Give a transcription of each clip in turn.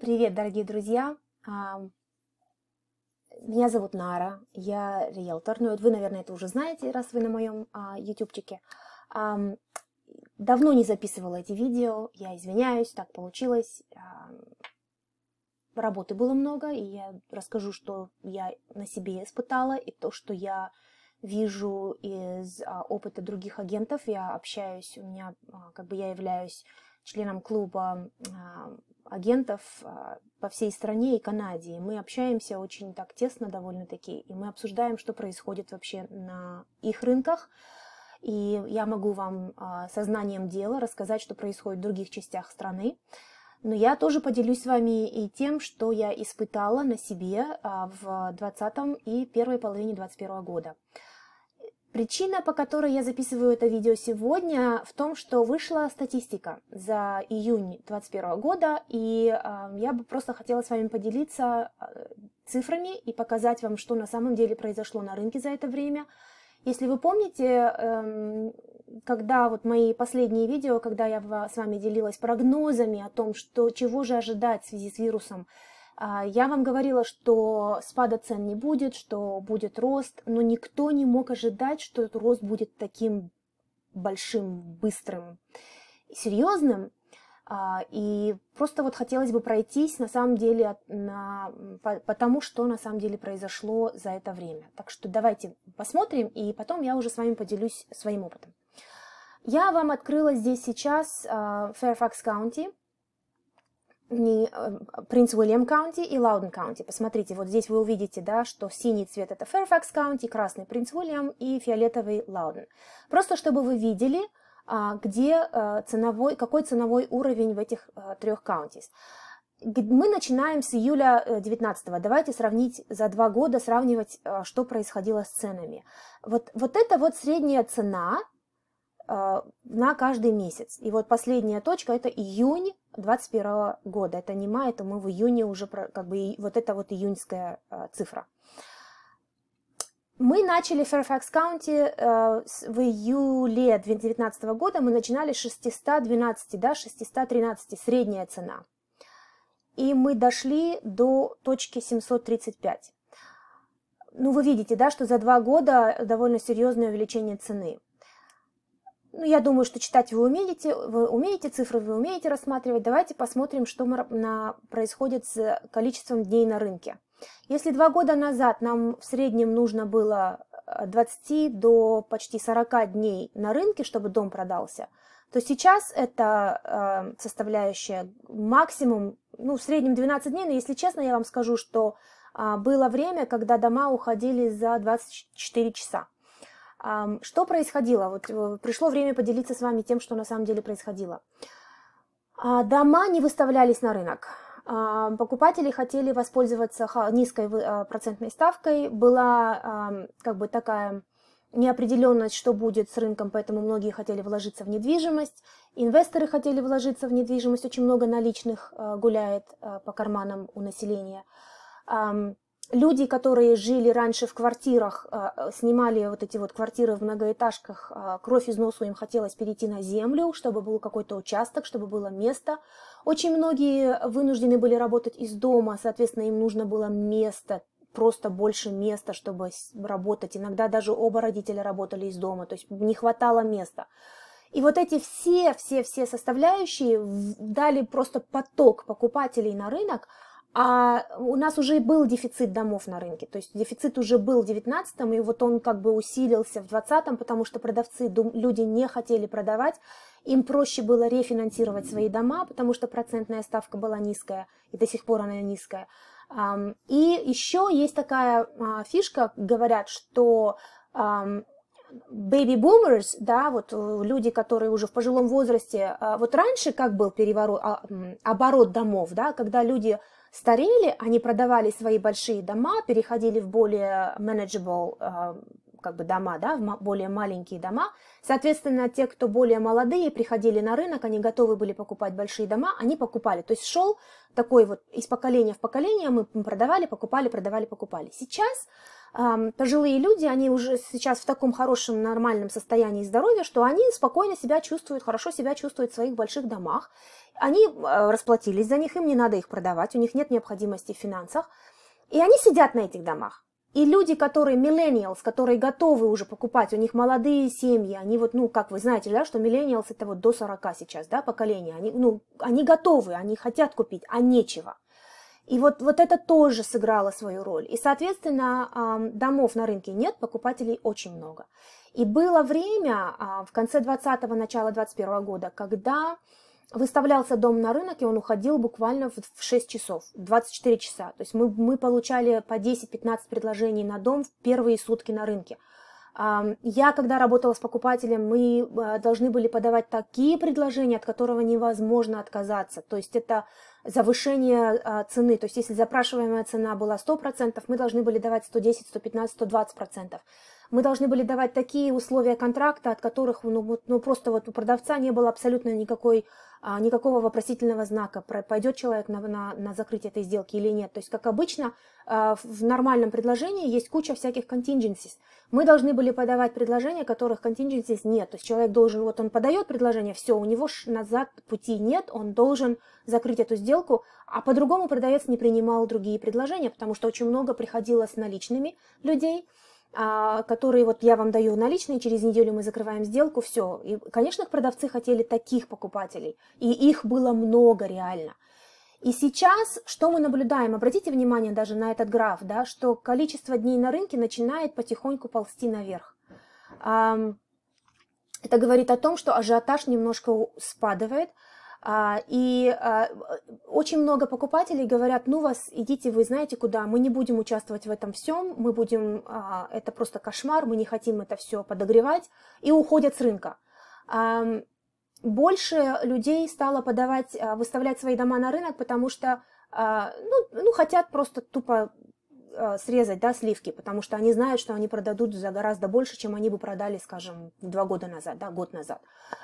Привет, дорогие друзья! Меня зовут Нара, я риэлтор. Ну, вы, наверное, это уже знаете, раз вы на моем а, ютубчике. давно не записывала эти видео, я извиняюсь, так получилось. работы было много, и я расскажу, что я на себе испытала, и то, что я вижу из а, опыта других агентов. Я общаюсь, у меня, а, как бы я являюсь членом клуба агентов а, по всей стране и Канаде. И мы общаемся очень так тесно довольно-таки, и мы обсуждаем, что происходит вообще на их рынках. И я могу вам а, со знанием дела рассказать, что происходит в других частях страны. Но я тоже поделюсь с вами и тем, что я испытала на себе а, в 20 и первой половине 21 года. Причина, по которой я записываю это видео сегодня, в том, что вышла статистика за июнь 2021 года, и э, я бы просто хотела с вами поделиться а, цифрами и показать вам, что на самом деле произошло на рынке за это время. Если вы помните, эм, когда вот мои последние видео, когда я с вами делилась прогнозами о том, что, чего же ожидать в связи с вирусом а, я вам говорила, что спада цен не будет, что будет рост, но никто не мог ожидать, что этот рост будет таким большим, быстрым, серьезным. А, и просто вот хотелось бы пройтись на самом деле на, по, по тому, что на самом деле произошло за это время. Так что давайте посмотрим, и потом я уже с вами поделюсь своим опытом. Я вам открыла здесь сейчас а, Fairfax County – не, э, Принц Уильям Каунти и Лауден Каунти. Посмотрите, вот здесь вы увидите, да, что синий цвет это Фэрфакс Каунти, красный Принц Уильям и фиолетовый Лауден. Просто чтобы вы видели, а, где э, ценовой, какой ценовой уровень в этих э, трех каунтис. Мы начинаем с июля 19 Давайте сравнить за два года, сравнивать, что происходило с ценами. Вот, вот это вот средняя цена а, на каждый месяц. И вот последняя точка – это июнь 2021 года. Это не май, это мы в июне уже, как бы, вот это вот июньская а, цифра. Мы начали Fairfax County э, в июле 2019 года, мы начинали с 612, да, 613, средняя цена. И мы дошли до точки 735. Ну, вы видите, да, что за два года довольно серьезное увеличение цены. Ну, я думаю, что читать вы умеете, вы умеете, цифры вы умеете рассматривать. Давайте посмотрим, что на, происходит с количеством дней на рынке. Если два года назад нам в среднем нужно было от э, 20 до почти 40 дней на рынке, чтобы дом продался, то сейчас это э, составляющая максимум, ну, в среднем 12 дней, но если честно, я вам скажу, что э, было время, когда дома уходили за 24 часа. Что происходило? Вот э, пришло время поделиться с вами тем, что на самом деле происходило. А, дома не выставлялись на рынок. А, покупатели хотели воспользоваться низкой а, процентной ставкой. Была как бы такая неопределенность, что будет с рынком, поэтому многие хотели вложиться в недвижимость, инвесторы хотели вложиться в недвижимость, очень много наличных э, гуляет э, по карманам у населения люди, которые жили раньше в квартирах, а, а, снимали вот эти вот квартиры в многоэтажках, а, кровь из носу им хотелось перейти на землю, чтобы был какой-то участок, чтобы было место. Очень многие вынуждены были работать из дома, соответственно, им нужно было место, просто больше места, чтобы работать. Иногда даже оба родителя работали из дома, то есть не хватало места. И вот эти все, все, все составляющие дали просто поток покупателей на рынок, а у нас уже был дефицит домов на рынке, то есть дефицит уже был в 19 и вот он как бы усилился в 20 потому что продавцы, люди не хотели продавать, им проще было рефинансировать свои дома, потому что процентная ставка была низкая, и до сих пор она низкая. И еще есть такая а, фишка, говорят, что baby boomers, да, вот э, люди, которые уже в пожилом возрасте, а, вот раньше как был переворот, а, оборот домов, да, когда люди старели, они продавали свои большие дома, переходили в более manageable э, как бы дома, да, в более маленькие дома. Соответственно, те, кто более молодые, приходили на рынок, они готовы были покупать большие дома, они покупали. То есть шел такой вот из поколения в поколение, мы продавали, покупали, продавали, покупали. Сейчас пожилые люди, они уже сейчас в таком хорошем, нормальном состоянии здоровья, что они спокойно себя чувствуют, хорошо себя чувствуют в своих больших домах. Они э, расплатились за них, им не надо их продавать, у них нет необходимости в финансах. И они сидят на этих домах. И люди, которые миллениалс, которые готовы уже покупать, у них молодые семьи, они вот, ну, как вы знаете, да, что миллениалс это вот до 40 сейчас, да, поколение, они, ну, они готовы, они хотят купить, а нечего. И вот, вот это тоже сыграло свою роль. И, соответственно, домов на рынке нет, покупателей очень много. И было время а, в конце 20-го, начало 21 года, когда выставлялся дом на рынок, и он уходил буквально в 6 часов, 24 часа. То есть мы, мы получали по 10-15 предложений на дом в первые сутки на рынке. Я, когда работала с покупателем, мы а, должны были подавать такие предложения, от которого невозможно отказаться. То есть это завышение а, цены. То есть если запрашиваемая цена была 100%, мы должны были давать 110, 115, 120%. Мы должны были давать такие условия контракта, от которых ну, ну, просто вот у продавца не было абсолютно никакой, а, никакого вопросительного знака, пойдет человек на, на, на закрытие этой сделки или нет. То есть, как обычно, а, в нормальном предложении есть куча всяких contingencies. Мы должны были подавать предложения, которых contingencies нет. То есть человек должен, вот он подает предложение, все, у него назад пути нет, он должен закрыть эту сделку, а по-другому продавец не принимал другие предложения, потому что очень много приходилось с наличными людей, а, которые вот я вам даю наличные, через неделю мы закрываем сделку, все. И, конечно, продавцы хотели таких покупателей, и их было много реально. И сейчас, что мы наблюдаем, обратите внимание даже на этот граф, да, что количество дней на рынке начинает потихоньку ползти наверх. Это говорит о том, что ажиотаж немножко спадывает, а, и а, очень много покупателей говорят, ну вас, идите, вы знаете куда, мы не будем участвовать в этом всем, мы будем, а, это просто кошмар, мы не хотим это все подогревать, и уходят с рынка. Больше людей стало подавать, выставлять свои дома на рынок, потому что, ну, ну хотят просто тупо срезать, да, сливки, потому что они знают, что они продадут за гораздо больше, чем они бы продали, скажем, два года назад, да, год назад.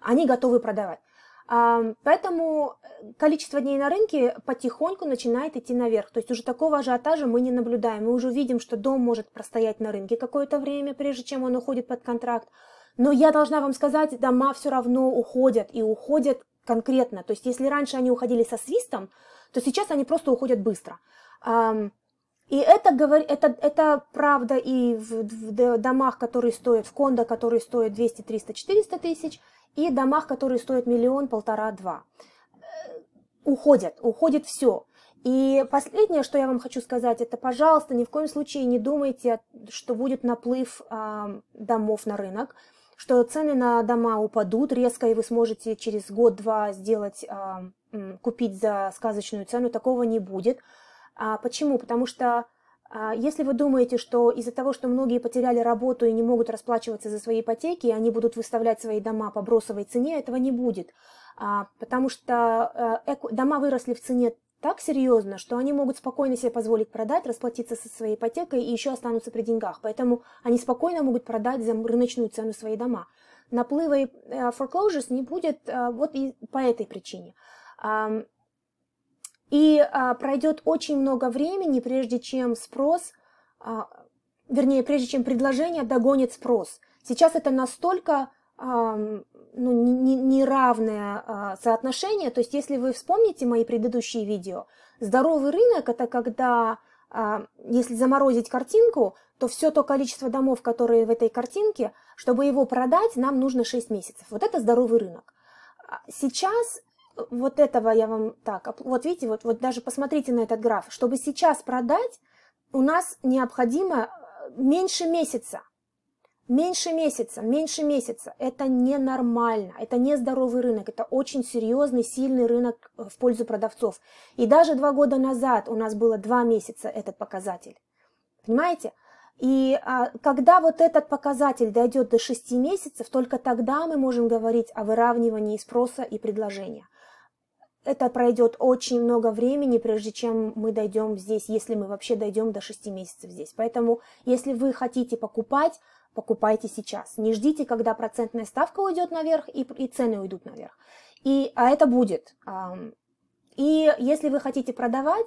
Они готовы продавать. Поэтому э, количество дней на рынке потихоньку начинает идти наверх. То есть уже такого ажиотажа мы не наблюдаем. Мы уже видим, что дом может простоять на рынке какое-то время, прежде чем он уходит под контракт. Но я должна вам сказать, дома все равно уходят и уходят конкретно. То есть если раньше они уходили со свистом, то сейчас они просто уходят быстро. И это, это, это правда и в, в домах, которые стоят, в кондо, которые стоят 200, 300, 400 тысяч – и домах, которые стоят миллион, полтора-два. Э, уходят, уходит все. И последнее, что я вам хочу сказать, это, пожалуйста, ни в коем случае не думайте, что будет наплыв э, домов на рынок, что цены на дома упадут резко, и вы сможете через год-два сделать, э, купить за сказочную цену. Такого не будет. А почему? Потому что а если вы думаете, что из-за того, что многие потеряли работу и не могут расплачиваться за свои ипотеки, они будут выставлять свои дома по бросовой цене, этого не будет. А, потому что э, дома выросли в цене так серьезно, что они могут спокойно себе позволить продать, расплатиться со своей ипотекой и еще останутся при деньгах. Поэтому они спокойно могут продать за рыночную цену свои дома. Наплыва и э, foreclosures не будет э, вот и по этой причине. И а, пройдет очень много времени, прежде чем спрос, а, вернее, прежде чем предложение догонит спрос. Сейчас это настолько а, ну, неравное не, не а, соотношение. То есть, если вы вспомните мои предыдущие видео, здоровый рынок это когда, а, если заморозить картинку, то все то количество домов, которые в этой картинке, чтобы его продать, нам нужно 6 месяцев. Вот это здоровый рынок. А, сейчас вот этого я вам так, вот видите, вот, вот даже посмотрите на этот граф, чтобы сейчас продать, у нас необходимо э, меньше месяца, меньше месяца, меньше месяца. Это ненормально, это не здоровый рынок, это очень серьезный, сильный рынок э, в пользу продавцов. И даже два года назад у нас было два месяца этот показатель, понимаете? И а, когда вот этот показатель дойдет до 6 месяцев, только тогда мы можем говорить о выравнивании спроса и предложения это пройдет очень много времени, прежде чем мы дойдем здесь, если мы вообще дойдем до 6 месяцев здесь. Поэтому, если вы хотите покупать, покупайте сейчас. Не ждите, когда процентная ставка уйдет наверх и, и цены уйдут наверх. И, а это будет. И если вы хотите продавать,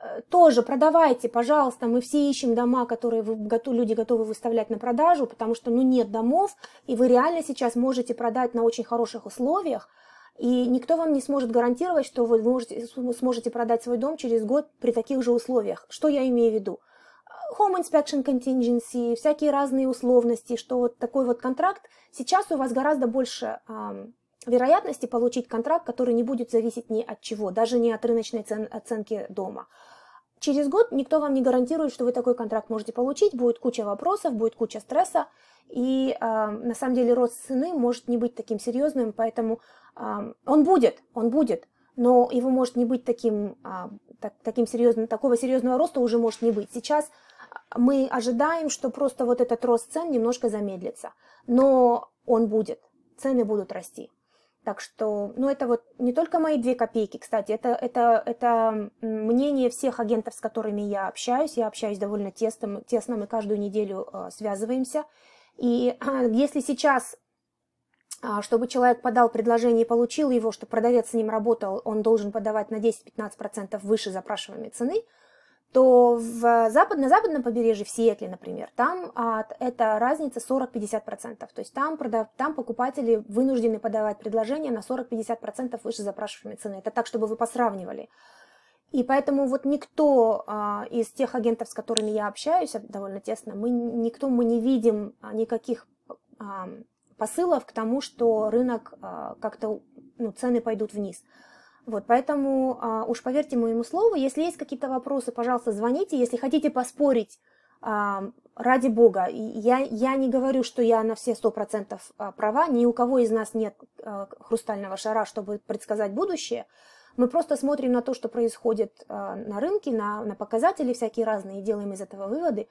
э, тоже продавайте, пожалуйста, мы все ищем дома, которые вы, люди готовы выставлять на продажу, потому что ну нет домов, и вы реально сейчас можете продать на очень хороших условиях, и никто вам не сможет гарантировать, что вы можете, сможете продать свой дом через год при таких же условиях. Что я имею в виду? Home inspection contingency, всякие разные условности, что вот такой вот контракт. Сейчас у вас гораздо больше эм, вероятности получить контракт, который не будет зависеть ни от чего, даже не от рыночной цен, оценки дома. Через год никто вам не гарантирует, что вы такой контракт можете получить, будет куча вопросов, будет куча стресса, и э, на самом деле рост цены может не быть таким серьезным, поэтому э, он будет, он будет, но его может не быть таким, э, так, таким серьезным, такого серьезного роста уже может не быть. Сейчас мы ожидаем, что просто вот этот рост цен немножко замедлится, но он будет, цены будут расти. Так что, ну это вот не только мои две копейки, кстати, это, это, это мнение всех агентов, с которыми я общаюсь. Я общаюсь довольно тесно, тесно мы каждую неделю э, связываемся. И э, если сейчас, э, чтобы человек подал предложение и получил его, что продавец с ним работал, он должен подавать на 10-15% выше запрашиваемой цены – то в запад, на западном побережье, в Сиэтле, например, там а, эта разница 40-50%. То есть там, продав, там покупатели вынуждены подавать предложения на 40-50% выше запрашиваемой цены. Это так, чтобы вы посравнивали. И поэтому вот никто а, из тех агентов, с которыми я общаюсь довольно тесно, мы, никто мы не видим а, никаких а, посылов к тому, что рынок а, как-то, ну, цены пойдут вниз. Вот, поэтому а, уж поверьте моему слову, если есть какие-то вопросы, пожалуйста, звоните. Если хотите поспорить, а, ради бога, я, я не говорю, что я на все сто процентов а, права, ни у кого из нас нет а, хрустального шара, чтобы предсказать будущее. Мы просто смотрим на то, что происходит а, на рынке, на, на показатели всякие разные, и делаем из этого выводы.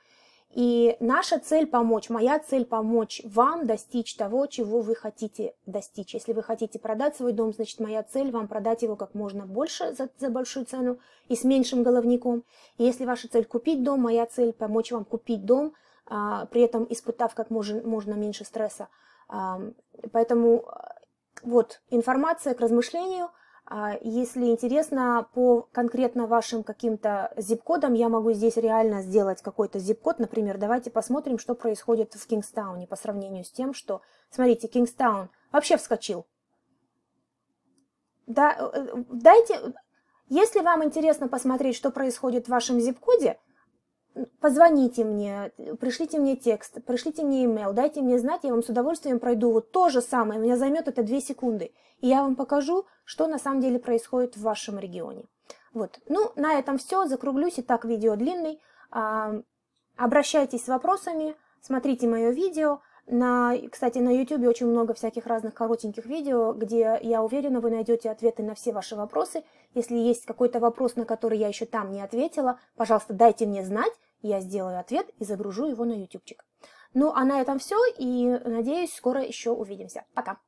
И наша цель помочь, моя цель помочь вам достичь того, чего вы хотите достичь. Если вы хотите продать свой дом, значит моя цель вам продать его как можно больше за, за большую цену и с меньшим головником. И если ваша цель купить дом, моя цель помочь вам купить дом, а, при этом испытав как можно, можно меньше стресса. А, поэтому вот информация к размышлению – а, если интересно, по конкретно вашим каким-то зип-кодам я могу здесь реально сделать какой-то зип-код. Например, давайте посмотрим, что происходит в Кингстауне по сравнению с тем, что... Смотрите, Кингстаун вообще вскочил. Да, э, э, дайте... Если вам интересно посмотреть, что происходит в вашем зип-коде, позвоните мне, пришлите мне текст, пришлите мне имейл, дайте мне знать, я вам с удовольствием пройду вот то же самое, у меня займет это две секунды, и я вам покажу, что на самом деле происходит в вашем регионе. Вот, ну, на этом все, закруглюсь, и так видео длинный. А, обращайтесь с вопросами, смотрите мое видео. На, кстати, на YouTube очень много всяких разных коротеньких видео, где, я уверена, вы найдете ответы на все ваши вопросы. Если есть какой-то вопрос, на который я еще там не ответила, пожалуйста, дайте мне знать, я сделаю ответ и загружу его на ютубчик. Ну а на этом все, и надеюсь, скоро еще увидимся. Пока!